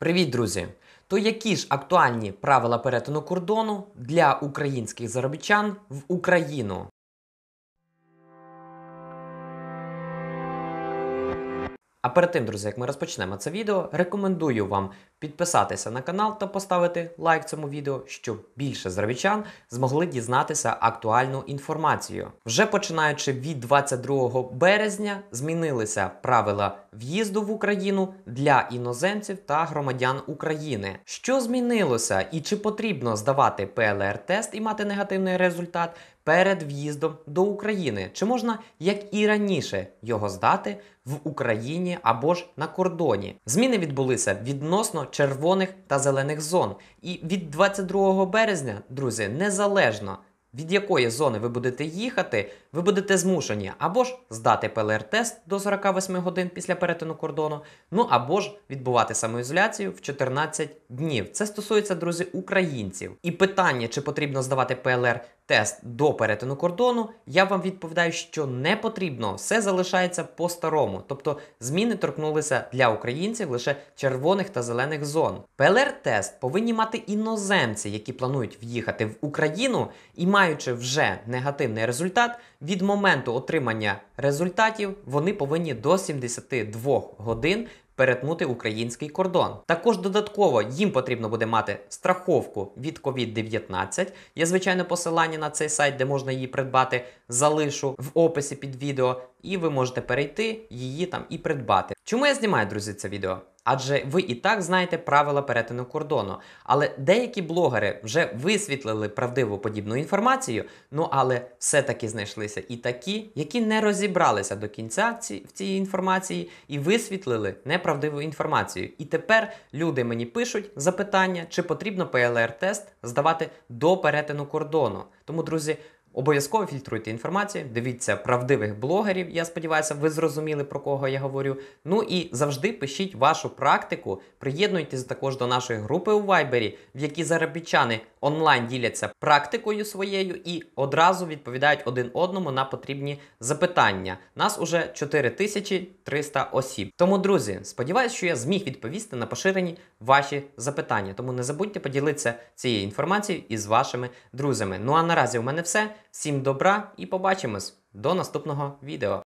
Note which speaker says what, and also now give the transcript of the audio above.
Speaker 1: Привіт, друзі! То які ж актуальні правила перетину кордону для українських заробітчан в Україну? А перед тим, друзі, як ми розпочнемо це відео, рекомендую вам підписатися на канал та поставити лайк цьому відео, щоб більше зравічан змогли дізнатися актуальну інформацію. Вже починаючи від 22 березня, змінилися правила в'їзду в Україну для іноземців та громадян України. Що змінилося і чи потрібно здавати ПЛР-тест і мати негативний результат? Перед в'їздом до України чи можна, як і раніше, його здати в Україні або ж на кордоні? Зміни відбулися відносно червоних та зелених зон. І від 22 березня, друзі, незалежно від якої зони ви будете їхати, ви будете змушені або ж здати ПЛР-тест до 48 годин після перетину кордону, ну або ж відбувати самоізоляцію в 14 днів. Це стосується, друзі, українців. І питання, чи потрібно здавати ПЛР тест до перетину кордону, я вам відповідаю, що не потрібно, все залишається по-старому. Тобто зміни торкнулися для українців лише червоних та зелених зон. ПЛР-тест повинні мати іноземці, які планують в'їхати в Україну і, маючи вже негативний результат, від моменту отримання результатів вони повинні до 72 годин перетнути український кордон. Також додатково їм потрібно буде мати страховку від COVID-19. Є звичайне посилання на цей сайт, де можна її придбати. Залишу в описі під відео, і ви можете перейти її там і придбати. Чому я знімаю, друзі, це відео? адже ви і так знаєте правила перетину кордону. Але деякі блогери вже висвітлили правдиву подібну інформацію, ну але все-таки знайшлися і такі, які не розібралися до кінця ці, в цій інформації і висвітлили неправдиву інформацію. І тепер люди мені пишуть запитання, чи потрібно ПЛР-тест здавати до перетину кордону. Тому, друзі. Обов'язково фільтруйте інформацію, дивіться правдивих блогерів. Я сподіваюся, ви зрозуміли, про кого я говорю. Ну і завжди пишіть вашу практику. Приєднуйтесь також до нашої групи у Вайбері, в якій заробітчани онлайн діляться практикою своєю і одразу відповідають один одному на потрібні запитання. Нас уже 4300 осіб. Тому, друзі, сподіваюся, що я зміг відповісти на поширені ваші запитання. Тому не забудьте поділитися цією інформацією із вашими друзями. Ну а наразі у мене все. Всім добра і побачимось до наступного відео.